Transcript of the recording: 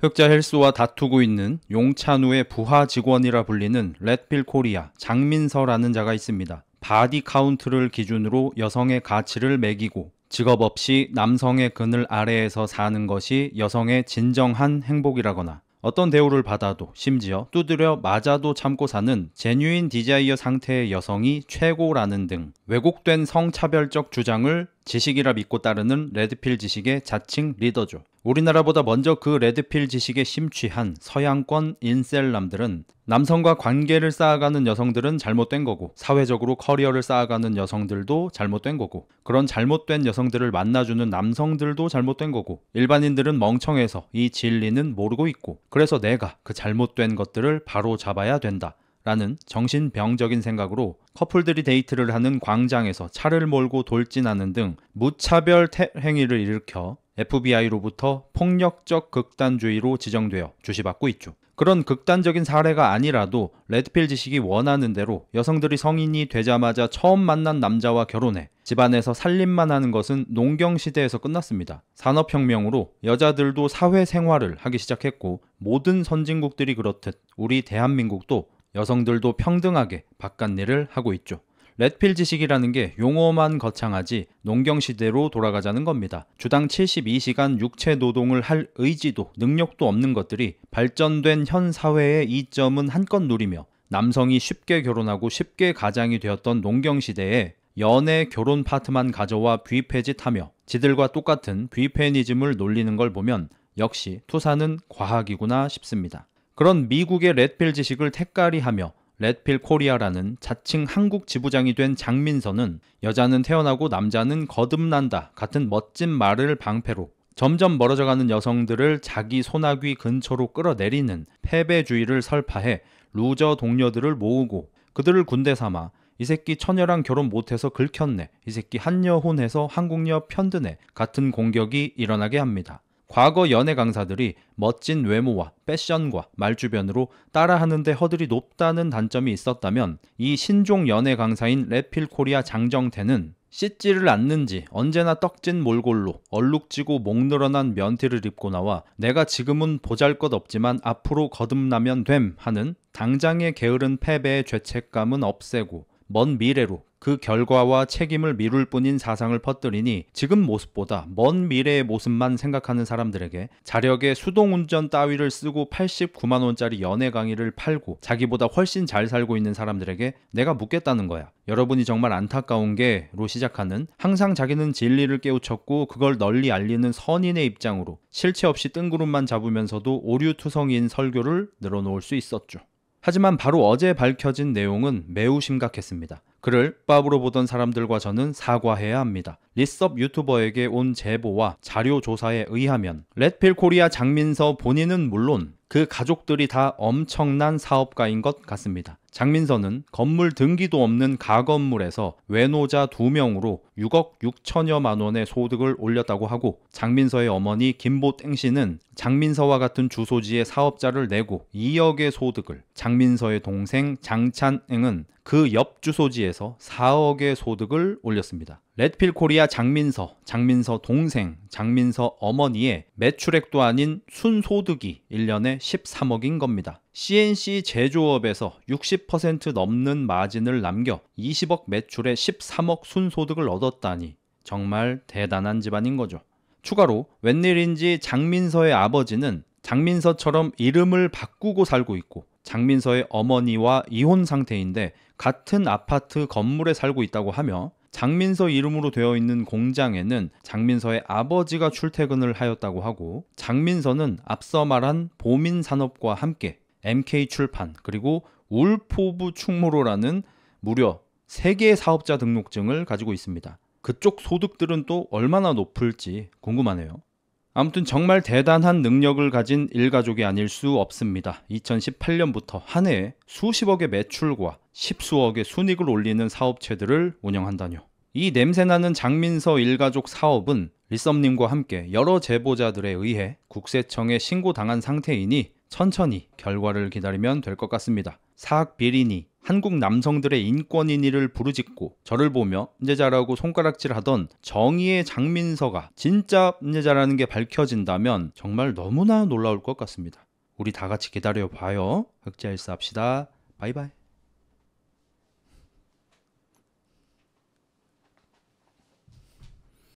흑자 헬스와 다투고 있는 용찬우의 부하 직원이라 불리는 렛필 코리아 장민서라는 자가 있습니다. 바디 카운트를 기준으로 여성의 가치를 매기고 직업 없이 남성의 그늘 아래에서 사는 것이 여성의 진정한 행복이라거나 어떤 대우를 받아도 심지어 두드려 맞아도 참고 사는 제뉴인 디자이어 상태의 여성이 최고라는 등 왜곡된 성차별적 주장을 지식이라 믿고 따르는 레드필 지식의 자칭 리더죠. 우리나라보다 먼저 그 레드필 지식에 심취한 서양권 인셀남들은 남성과 관계를 쌓아가는 여성들은 잘못된 거고 사회적으로 커리어를 쌓아가는 여성들도 잘못된 거고 그런 잘못된 여성들을 만나주는 남성들도 잘못된 거고 일반인들은 멍청해서 이 진리는 모르고 있고 그래서 내가 그 잘못된 것들을 바로 잡아야 된다. 라는 정신병적인 생각으로 커플들이 데이트를 하는 광장에서 차를 몰고 돌진하는 등 무차별 행위를 일으켜 FBI로부터 폭력적 극단주의로 지정되어 주시받고 있죠. 그런 극단적인 사례가 아니라도 레드필 지식이 원하는 대로 여성들이 성인이 되자마자 처음 만난 남자와 결혼해 집안에서 살림만 하는 것은 농경시대에서 끝났습니다. 산업혁명으로 여자들도 사회생활을 하기 시작했고 모든 선진국들이 그렇듯 우리 대한민국도 여성들도 평등하게 바깥일을 하고 있죠. 레드필 지식이라는 게 용어만 거창하지 농경시대로 돌아가자는 겁니다. 주당 72시간 육체 노동을 할 의지도 능력도 없는 것들이 발전된 현 사회의 이점은 한껏 누리며 남성이 쉽게 결혼하고 쉽게 가장이 되었던 농경시대에 연애 결혼 파트만 가져와 뷔페짓하며 지들과 똑같은 뷔페니즘을 놀리는 걸 보면 역시 투사는 과학이구나 싶습니다. 그런 미국의 레드필 지식을 택갈이하며 레드필 코리아라는 자칭 한국 지부장이 된 장민선은 여자는 태어나고 남자는 거듭난다 같은 멋진 말을 방패로 점점 멀어져가는 여성들을 자기 소나귀 근처로 끌어내리는 패배주의를 설파해 루저 동료들을 모으고 그들을 군대 삼아 이 새끼 처녀랑 결혼 못해서 긁혔네 이 새끼 한여혼해서 한국녀 편드네 같은 공격이 일어나게 합니다. 과거 연애 강사들이 멋진 외모와 패션과 말주변으로 따라하는데 허들이 높다는 단점이 있었다면 이 신종 연애 강사인 레필 코리아 장정태는 씻지를 않는지 언제나 떡진 몰골로 얼룩지고 목 늘어난 면티를 입고 나와 내가 지금은 보잘 것 없지만 앞으로 거듭나면 됨 하는 당장의 게으른 패배의 죄책감은 없애고 먼 미래로 그 결과와 책임을 미룰 뿐인 사상을 퍼뜨리니 지금 모습보다 먼 미래의 모습만 생각하는 사람들에게 자력의 수동운전 따위를 쓰고 89만 원짜리 연애 강의를 팔고 자기보다 훨씬 잘 살고 있는 사람들에게 내가 묻겠다는 거야. 여러분이 정말 안타까운 게로 시작하는 항상 자기는 진리를 깨우쳤고 그걸 널리 알리는 선인의 입장으로 실체 없이 뜬구름만 잡으면서도 오류투성인 설교를 늘어놓을 수 있었죠. 하지만 바로 어제 밝혀진 내용은 매우 심각했습니다. 그를 밥으로 보던 사람들과 저는 사과해야 합니다. 리섭 유튜버에게 온 제보와 자료 조사에 의하면 레필 코리아 장민서 본인은 물론 그 가족들이 다 엄청난 사업가인 것 같습니다. 장민선은 건물 등기도 없는 가건물에서 외노자 2명으로 6억 6천여만 원의 소득을 올렸다고 하고 장민서의 어머니 김보땡 씨는 장민서와 같은 주소지의 사업자를 내고 2억의 소득을 장민서의 동생 장찬 e 그 은그 옆 주소지에서 4억의 소득을 올렸습니다. 레드필 코리아 장민서, 장민서 동생, 장민서 어머니의 매출액도 아닌 순소득이 1년에 13억인 겁니다. CNC 제조업에서 60% 넘는 마진을 남겨 20억 매출에 13억 순소득을 얻었다니 정말 대단한 집안인 거죠. 추가로 웬일인지 장민서의 아버지는 장민서처럼 이름을 바꾸고 살고 있고 장민서의 어머니와 이혼 상태인데 같은 아파트 건물에 살고 있다고 하며 장민서 이름으로 되어 있는 공장에는 장민서의 아버지가 출퇴근을 하였다고 하고 장민서는 앞서 말한 보민 산업과 함께 MK 출판 그리고 울포부 충무로라는 무려 3개의 사업자 등록증을 가지고 있습니다. 그쪽 소득들은 또 얼마나 높을지 궁금하네요. 아무튼 정말 대단한 능력을 가진 일가족이 아닐 수 없습니다. 2018년부터 한 해에 수십억의 매출과 십수억의 순익을 올리는 사업체들을 운영한다뇨. 이 냄새나는 장민서 일가족 사업은 리썸님과 함께 여러 제보자들에 의해 국세청에 신고당한 상태이니 천천히 결과를 기다리면 될 것 같습니다. 사학 비리니 한국 남성들의 인권인위를 부르짖고 저를 보며 인재자라고 손가락질하던 정의의 장민서가 진짜 인재자라는 게 밝혀진다면 정말 너무나 놀라울 것 같습니다. 우리 다 같이 기다려 봐요. 흑자일사합시다. 바이바이.